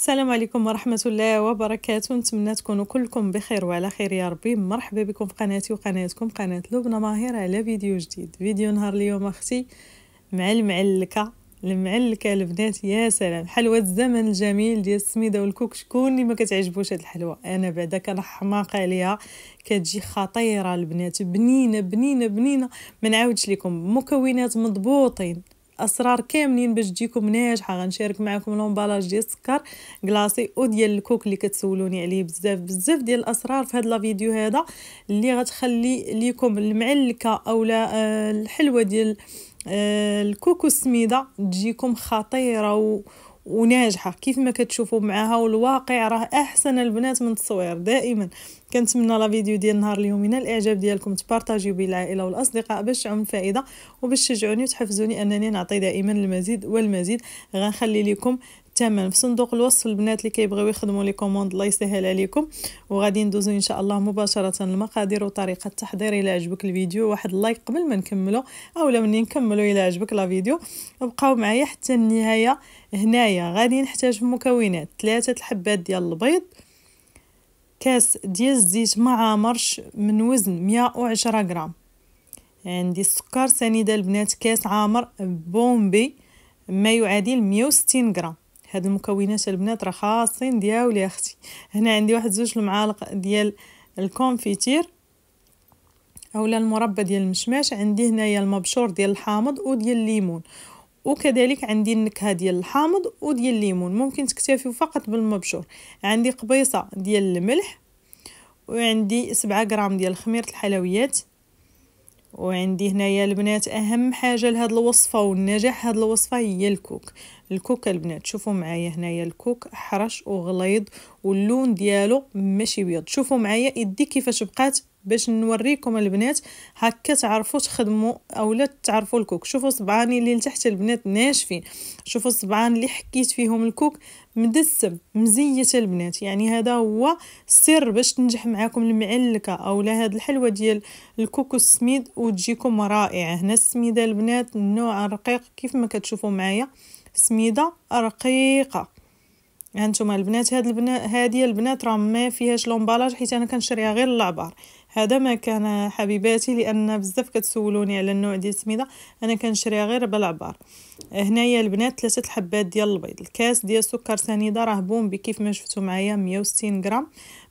السلام عليكم ورحمة الله وبركاته نتمنى تكونوا كلكم بخير وعلى خير يا ربي مرحبا بكم في قناتي وقناتكم قناة لبنى ماهر على فيديو جديد فيديو نهار اليوم أختي مع المعلكة المعلكة البنات يا سلام حلوة الزمن الجميل ديال السميدة والكوك شكون اللي ما كتعجبوش هاد الحلوة انا بعدا كان حماقة عليها كتجي خطيرة البنات بنينة بنينة بنينة ما نعاودش لكم مكونات مضبوطين اسرار كاملين باش تجيكم ناجحه غنشارك معكم لومبالاج ديال السكر كلاصي او ديال الكوك اللي كتسولوني عليه بزاف بزاف ديال الاسرار في هذا الفيديو هذا اللي غتخلي ليكم المعلكه اولا آه، الحلوه ديال آه، الكوكو السميده تجيكم خطيره و وناجحه كيف ما كتشوفوا معاها والواقع راه احسن البنات من التصوير دائما كنتمنى لا فيديو ديال نهار اليوم ينال الاعجاب ديالكم تبارطاجيو بين العائله والاصدقاء باش تعم الفائدة وباش تشجعوني وتحفزوني انني نعطي دائما المزيد والمزيد غنخلي لكم الثمن في صندوق الوصف البنات اللي كيبغيو يخدموا لي كوموند الله يسهل عليكم وغادي ندوزو ان شاء الله مباشره المقادير وطريقه التحضير الى عجبك الفيديو واحد اللايك قبل ما نكملو اولا مني نكملو الى عجبك لا فيديو بقاو معايا حتى النهايه هنايا غادي نحتاج في المكونات ثلاثه الحبات ديال البيض كاس ديال الزيت مع مرش من وزن 110 غرام عندي السكر سنيده البنات كاس عامر بومبي ما يعادل 160 غرام هاد المكونات البنات راه خاصين دياولي اختي هنا عندي واحد زوج المعالق ديال الكونفيتير اولا المربى ديال المشماش عندي هنايا المبشور ديال الحامض وديال الليمون وكذلك عندي النكهه ديال الحامض وديال الليمون ممكن تكتفيو فقط بالمبشور عندي قبيصه ديال الملح وعندي سبعة غرام ديال خميره الحلويات وعندي هنايا البنات اهم حاجه لهاد الوصفه والنجاح هاد الوصفه هي الكوك الكوك البنات شوفوا معايا هنايا الكوك حرش وغليظ واللون ديالو ماشي بيض شوفوا معايا يدي كيفاش بقات باش نوريكم البنات هكا تعرفوا تخدموا اولا تعرفوا الكوك شوفوا صبعاني اللي لتحت البنات ناشفين شوفوا صبعان اللي حكيت فيهم الكوك مدسم مزيت البنات يعني هذا هو السر باش تنجح معاكم المعلكه اولا هاد الحلوه ديال الكوك السميد وتجيكم رائعه هنا السميده البنات النوع رقيق كيف ما كتشوفوا معايا سميده رقيقه هانتوما البنات هاد البنات هادي البنات راه ما فيهاش لومبالاج حيت انا كنشريها غير للعبار هذا ما كان حبيباتي لان بزاف كتسولوني على النوع ديال السميده انا كنشريها غير بالعبار هنايا البنات ثلاثه الحبات ديال البيض الكاس ديال سكر سنيده راه بومبي كيف ما شفتوا معايا 160 غرام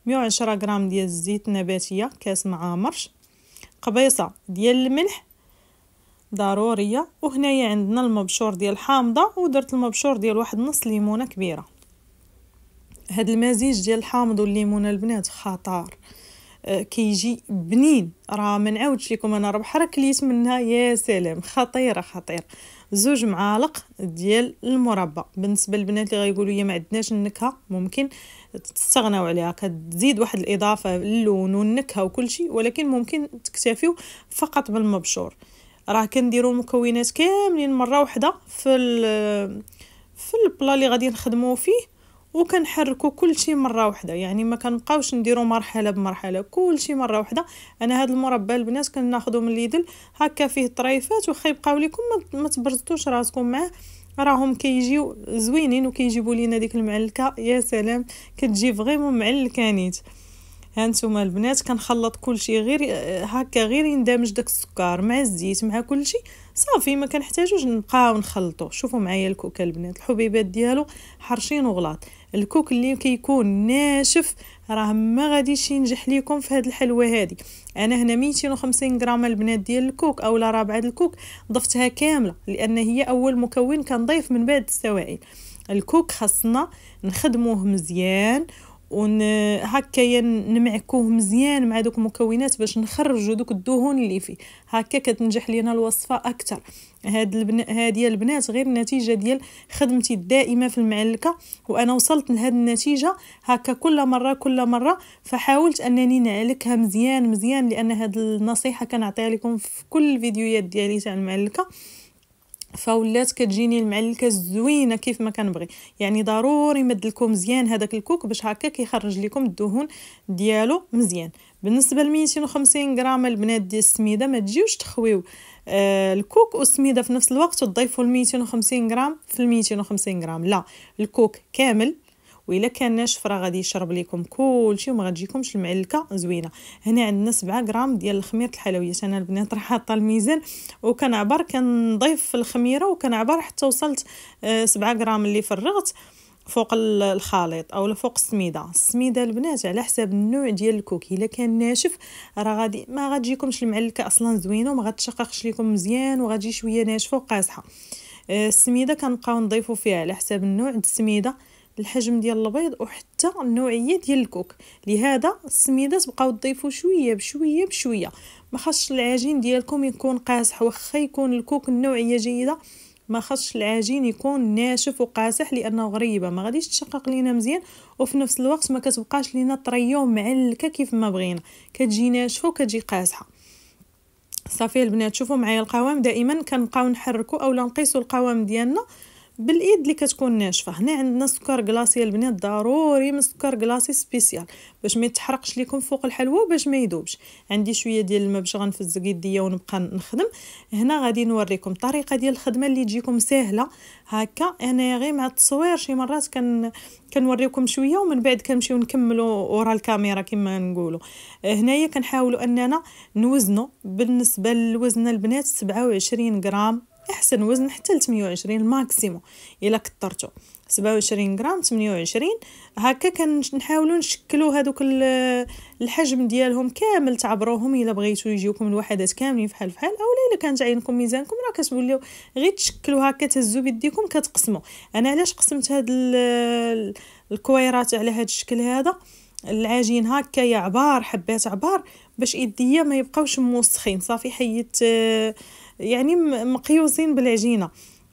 110 غرام ديال الزيت النباتيه كاس معمرش قبيصه ديال الملح ضروريه وهنايا عندنا المبشور ديال الحامضه ودرت المبشور ديال واحد نص ليمونه كبيره هاد المزيج ديال الحامض والليمونه البنات خطار آه، كيجي بنين راه ما نعاودش لكم انا راه بحال كليت منها يا سلام خطيره خطيره زوج معالق ديال المربى بالنسبه للبنات اللي غيقولوا لي ما عندناش النكهه ممكن تستغناو عليها كتزيد واحد الاضافه اللون والنكهه وكل شيء ولكن ممكن تكتفيو فقط بالمبشور راه كنديروا المكونات كاملين مره واحده في في البلا اللي غادي نخدمو فيه وكنحركو كلشي مره واحده يعني ما كنبقاوش نديرو مرحله بمرحله كلشي مره واحده انا هاد المربى البنات كناخذو من ليدل هكا فيه طريفات واخا يبقاو ليكم ما تبرزتوش راسكم معاه راهم كيجيو زوينين وكيجيبوا لينا ديك المعلكه يا سلام كتجي فريمون معلكانيت هانتوما البنات كنخلط كلشي غير هكا غير يندمج داك السكر مع الزيت مع كلشي صافي ما كنحتاجوش نبقاو نخلطو شوفوا معايا الكوكا البنات الحبيبات ديالو حرشين وغلاط الكوك اللي كيكون ناشف راه ما غاديش ينجح ليكم في هاد الحلوه هادي انا هنا 250 غرام البنات ديال الكوك اولا رابعه الكوك ضفتها كامله لان هي اول مكون كنضيف من بعد السوائل الكوك خاصنا نخدموه مزيان ون هكايا نمعكوه مزيان مع دوك المكونات باش نخرجوا دوك الدهون اللي فيه هكا كتنجح لينا الوصفه اكثر هاد البنا... هادي البنات غير نتيجه ديال خدمتي الدائمه في المعلكه وانا وصلت لهاد النتيجه هكا كل مره كل مره فحاولت انني نعلكها مزيان مزيان لان هاد النصيحه كنعطيها لكم في كل الفيديوهات ديالي تاع المعلكه فولات كتجيني المعلكه زوينه كيف ما كنبغي يعني ضروري مد لكم مزيان هذاك الكوك باش هكا كيخرج لكم الدهون ديالو مزيان بالنسبه ل 250 غرام البنات ديال السميده ما تجيوش تخويو آه الكوك والسميده في نفس الوقت وتضيفوا ال 250 غرام في ال 250 غرام لا الكوك كامل وإلا كان ناشف راه غادي يشرب لكم كلشي وما غتجيكمش المعلكه زوينه هنا عندنا 7 غرام ديال الخميره الحلويات انا البنات راه حاطه الميزان كنعبر كنضيف في الخميره كنعبر حتى وصلت 7 آه، غرام اللي فرغت فوق الخليط اولا فوق السميده السميده البنات على حسب النوع ديال الكوكي الا كان ناشف راه غادي ما غتجيكمش المعلكه اصلا زوينه وما غتشققش لكم مزيان وغادي شويه ناشفه وقاسحه آه، السميده كنبقاو نضيفو فيها على حسب النوع د السميده الحجم ديال البيض وحتى النوعيه ديال الكوك لهذا السميده تبقاو تضيفوا شويه بشويه بشويه ما خاصش العجين ديالكم يكون قاسح واخا يكون الكوك النوعيه جيده ما خاصش العجين يكون ناشف وقاسح لانه غريبه ما غاديش تشقق لينا مزيان وفي نفس الوقت ما كتبقاش لينا طريه معلكه كيف ما بغينا كتجي ناشفه وكتجي قاسحه صافي البنات شوفوا معايا القوام دائما كنبقاو نحركوا اولا نقيسوا القوام ديالنا بالايد اللي كتكون ناشفه هنا عندنا سكر كلاصي البنات ضروري من سكر كلاصي سبيسيال باش ما يتحرقش ليكم فوق الحلوى باش ما يذوبش عندي شويه ديال الماء باش غنفزق يديا ونبقى نخدم هنا غادي نوريكم الطريقه ديال الخدمه اللي تجيكم سهله هكا انا غير مع التصوير شي مرات كن كنوريكم شويه ومن بعد كنمشيو نكملوا ورا الكاميرا كما نقولوا هنايا كنحاولوا اننا نوزنوا بالنسبه للوزن البنات 27 غرام احسن وزن حتى ل 28 الماكسيموم الا كثرتو 27 غرام 28 هكا كنحاولوا نشكلوا هذوك الحجم ديالهم كامل تعبروهم الا بغيتو يجيوكم الوحدات كاملين فحال فحال اولا الا كانت عينكم ميزانكم راه كتوليو غير تشكلوا هكا تهزوا بيديكم كتقسموا انا علاش قسمت هاد الكويرات على هاد الشكل هذا العجين هكا يا عبار حبات عبار باش ايديا ما يبقاوش موسخين صافي حيت آه يعني مقيوسين بالعجينه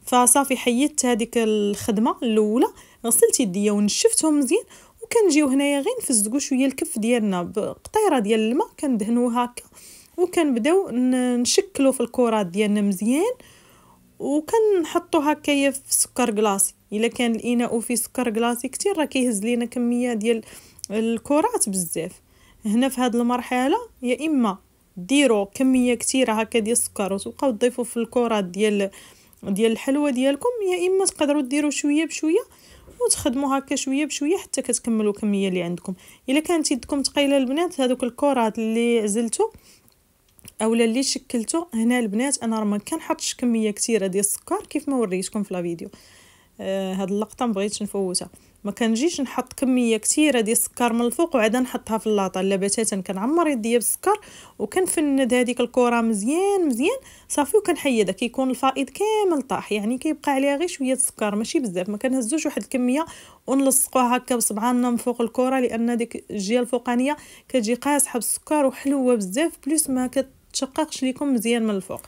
فصافي حيدت هذيك الخدمه الاولى غسلت يديا ونشفتهم مزيان وكنجيو هنايا غير نفزقو شويه الكف ديالنا بقطيره ديال الماء كندهنوه هكا وكنبداو نشكلو في الكرات ديالنا مزيان وكنحطو هكايا في سكر كلاصي الا كان الاناء فيه سكر كلاصي كثير راه كيهز لينا كميه ديال الكرات بزاف هنا في هذه المرحله يا اما ديروا كميه كثيره هكا ديال السكر وتبقاو تضيفوا في الكرات ديال ديال الحلوى ديالكم يا اما تقدروا ديروا شويه بشويه وتخدموا هكا شويه بشويه حتى كتكملوا الكميه اللي عندكم الا كانت يدكم ثقيله البنات هذوك الكرات اللي عزلتو اولا اللي شكلتو هنا البنات انا راه ما كنحطش كميه كثيره ديال السكر كيف ما وريتكم في لا فيديو آه هاد اللقطه مبغيتش نفوتها ما كنجيش نحط كميه كثيره ديال السكر من الفوق وعاد نحطها في اللاطه لا بتاتا كنعمر يدي بالسكر وكنفند هذيك الكره مزيان مزيان صافي وكنحيدها كيكون الفائض كامل طاح يعني كيبقى عليها غير شويه السكر ماشي بزاف ما كنهزوش واحد الكميه ونلصقوها هكا بصبعنا من فوق الكره لان ديك الجهه الفوقانيه كتجي قاصحه بالسكر وحلوه بزاف بلوس ما كتشققش ليكم مزيان من الفوق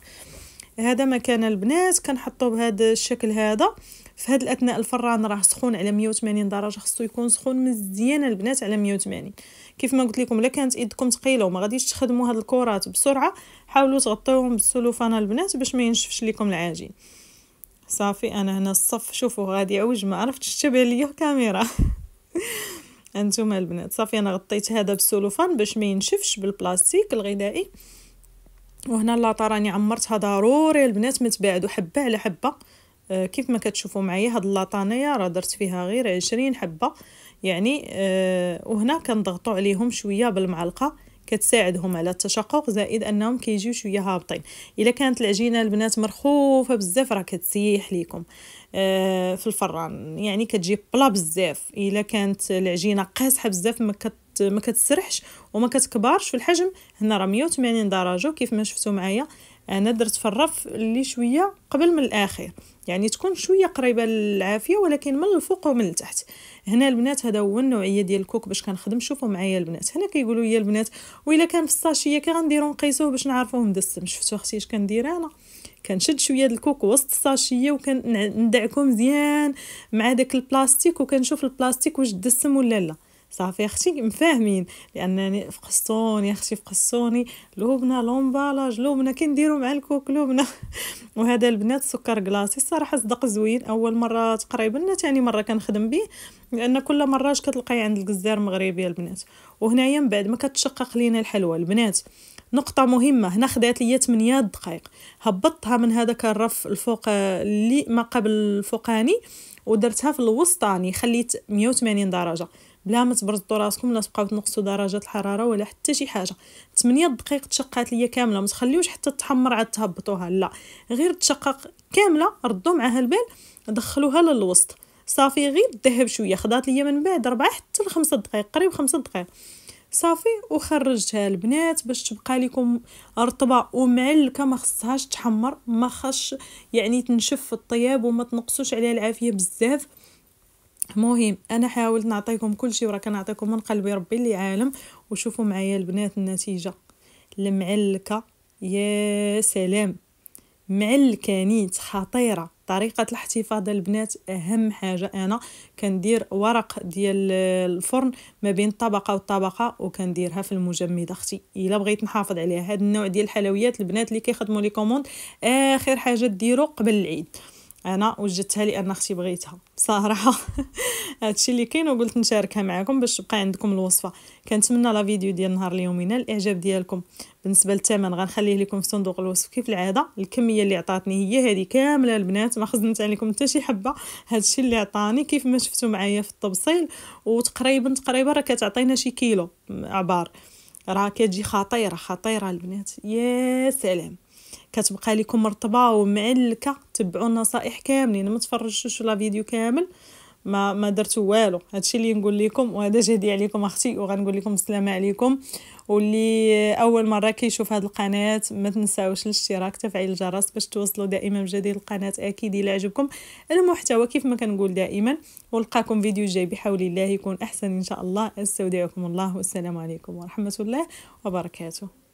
هذا مكان البنات كنحطوه بهذا الشكل هذا في هاد الاثناء الفران راه سخون على 180 درجه خصو يكون سخون مزيان البنات على 180 كيف ما قلت لكم الا كانت ايدكم ثقيله وما غاديش تخدموا هاد الكرات بسرعه حاولوا تغطيوهم بالسلوفان البنات باش ما ينشفش لكم العجين صافي انا هنا الصف شوفوا غادي يعوج ما عرفتش تشبه ليا الكاميرا انتم البنات صافي انا غطيت هذا بالسلوفان باش ما ينشفش بالبلاستيك الغذائي وهنا اللاطا راني عمرتها ضروري البنات ما تبعدوا حبه على حبه آه، كيف ما كتشوفوا معايا هاد اللاطانيه راه درت فيها غير عشرين حبه يعني آه وهنا كنضغطوا عليهم شويه بالمعلقه كتساعدهم على التشقق زائد انهم كيجيو شويه هابطين الا كانت العجينه البنات مرخوفه بزاف راه كتسيح ليكم آه في الفران يعني كتجي بلا بزاف الا كانت العجينه قاسحه بزاف ما كت كت ما كتسرحش وما كتكبرش في الحجم هنا راه 180 درجه وكيف ما شفتوا معايا انا درت في الرف اللي شويه قبل من الاخير يعني تكون شويه قريبه للعافيه ولكن من الفوق ومن التحت هنا البنات هذا هو النوعيه ديال الكوك باش كنخدم شوفوا معايا البنات هنا كيقولوا لي البنات الا كان في الساشيه كي غنديرو نقيسوه باش نعرفوه مدسم شفتوا اختي اش كندير انا كنشد شويه الكوك وسط الساشيه كندعكو مزيان مع داك البلاستيك وكنشوف البلاستيك واش دسم ولا لا صافي اختي مفاهمين لانني فقصتوني اختي فقصتوني لوبنا لومبالاج لوبنا كنديرو مع الكوك لوبنا وهذا البنات سكر كلاصي الصراحه صدق زوين اول مره تقريبا ثاني مره كنخدم به لان كل مره كتلقاي عند الجزار مغربي البنات وهنايا من بعد ما كتشقق لينا الحلوى البنات نقطة مهمة هنا خدات لي 8 دقائق هبطتها من هذاك الرف الفوق اللي ما قبل الفوقاني ودرتها في الوسطاني خليت 180 درجة بلا ما تبرزطوا راسكم لا تبقاو تنقصوا درجه الحراره ولا حتى شي حاجه 8 دقائق تشقات ليا كامله ما تخليوش حتى تحمر عاد تهبطوها لا غير تشقق كامله ردوا معاها البال دخلوها للوسط صافي غير ذهب شويه خدات ليا من بعد 4 حتى ل 5 دقائق قريب 5 دقائق صافي وخرجتها البنات باش تبقى لكم رطبه ومعلكه ما خصهاش تحمر ما خاش يعني تنشف في الطياب وما تنقصوش عليها العافيه بزاف مهم انا حاولت نعطيكم كل شيء وراه كنعطيكم من قلبي ربي اللي عالم وشوفوا معايا البنات النتيجه المعلكه يا سلام معلكانيت خطيره طريقه الاحتفاظ البنات اهم حاجه انا كندير ورق ديال الفرن ما بين طبقه وطبقه وكنديرها في المجمد اختي الا بغيت نحافظ عليها هذا النوع ديال الحلويات البنات اللي كيخدموا لي كوموند اخر حاجه ديروا قبل العيد انا وجدتها لان اختي بغيتها صراحه هادشي اللي كاين وقلت نشاركها معكم باش تبقى عندكم الوصفه كنتمنى لا فيديو ديال نهار ينال الاعجاب ديالكم بالنسبه للثمن غنخليه لكم في صندوق الوصف كيف العاده الكميه اللي عطاتني هي هذه كامله البنات ما خزنت عليكم حتى شي حبه هادشي اللي عطاني كيف ما شفتوا معايا في التبصيل وتقريبا تقريبا راه كتعطينا شي كيلو عبار راه كتجي خطيره خطيره البنات يا سلام كتبقى لكم مرتبه ومعلكه تبعوا النصائح كاملين ما تفرجتوش لا فيديو كامل ما ما درتو والو هادشي اللي نقول لكم وهذا جهدي عليكم اختي وغنقول لكم السلام عليكم واللي اول مره كيشوف هاد القناه ما تنساوش الاشتراك تفعيل الجرس باش توصلوا دائما بجديد القناه اكيد الى عجبكم المحتوى كيف ما كنقول دائما ولقاكم فيديو جاي بحول الله يكون احسن ان شاء الله استودعكم الله والسلام عليكم ورحمه الله وبركاته